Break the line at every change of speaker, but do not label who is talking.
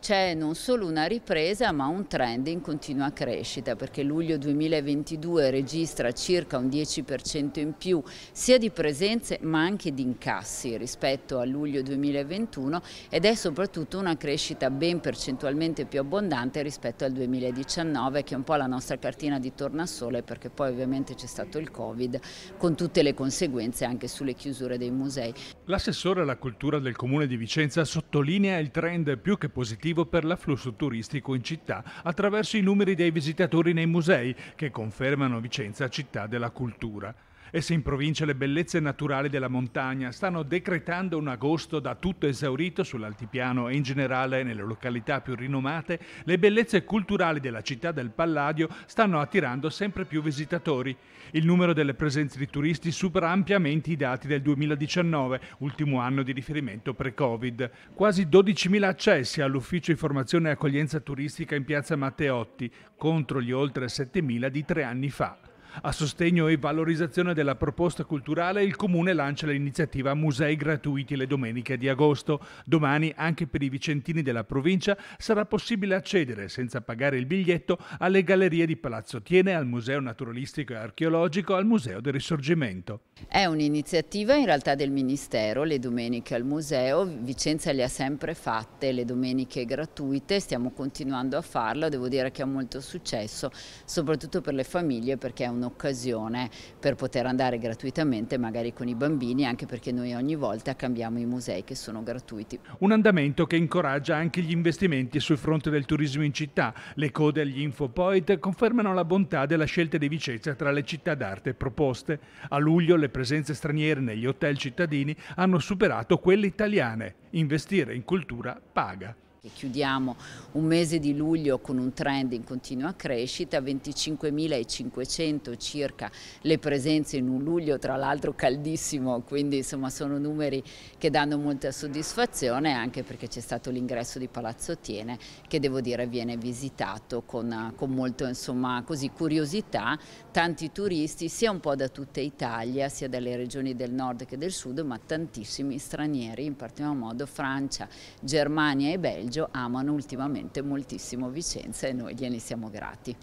c'è non solo una ripresa ma un trend in continua crescita perché luglio 2022 registra circa un 10% in più sia di presenze ma anche di incassi rispetto a luglio 2021 ed è soprattutto una crescita ben percentualmente più abbondante rispetto al 2019 che è un po' la nostra cartina di tornasole perché poi ovviamente c'è stato il Covid con tutte le conseguenze anche sulle chiusure dei musei.
L'assessore alla cultura del comune di Vicenza sottolinea il trend più che positivo motivo per l'afflusso turistico in città attraverso i numeri dei visitatori nei musei che confermano Vicenza città della cultura. E se in provincia le bellezze naturali della montagna stanno decretando un agosto da tutto esaurito sull'altipiano e in generale nelle località più rinomate, le bellezze culturali della città del Palladio stanno attirando sempre più visitatori. Il numero delle presenze di turisti supera ampiamente i dati del 2019, ultimo anno di riferimento pre-Covid. Quasi 12.000 accessi all'ufficio informazione e accoglienza turistica in piazza Matteotti, contro gli oltre 7.000 di tre anni fa. A sostegno e valorizzazione della proposta culturale il Comune lancia l'iniziativa Musei gratuiti le domeniche di agosto. Domani anche per i vicentini della provincia sarà possibile accedere senza pagare il biglietto alle gallerie di Palazzo Tiene, al Museo Naturalistico e Archeologico, al Museo del Risorgimento.
È un'iniziativa in realtà del Ministero, le domeniche al museo. Vicenza le ha sempre fatte, le domeniche gratuite, stiamo continuando a farlo, devo dire che ha molto successo, soprattutto per le famiglie perché è un un'occasione per poter andare gratuitamente magari con i bambini anche perché noi ogni volta cambiamo i musei che sono gratuiti.
Un andamento che incoraggia anche gli investimenti sul fronte del turismo in città. Le code agli infopoint confermano la bontà della scelta di Vicenza tra le città d'arte proposte. A luglio le presenze straniere negli hotel cittadini hanno superato quelle italiane. Investire in cultura paga.
Chiudiamo un mese di luglio con un trend in continua crescita, 25.500 circa le presenze in un luglio, tra l'altro caldissimo, quindi insomma sono numeri che danno molta soddisfazione anche perché c'è stato l'ingresso di Palazzo Tiene che devo dire viene visitato con, con molto insomma, così, curiosità, tanti turisti sia un po' da tutta Italia, sia dalle regioni del nord che del sud, ma tantissimi stranieri, in particolar modo Francia, Germania e Belgio Belgio amano ultimamente moltissimo Vicenza e noi gliene siamo grati.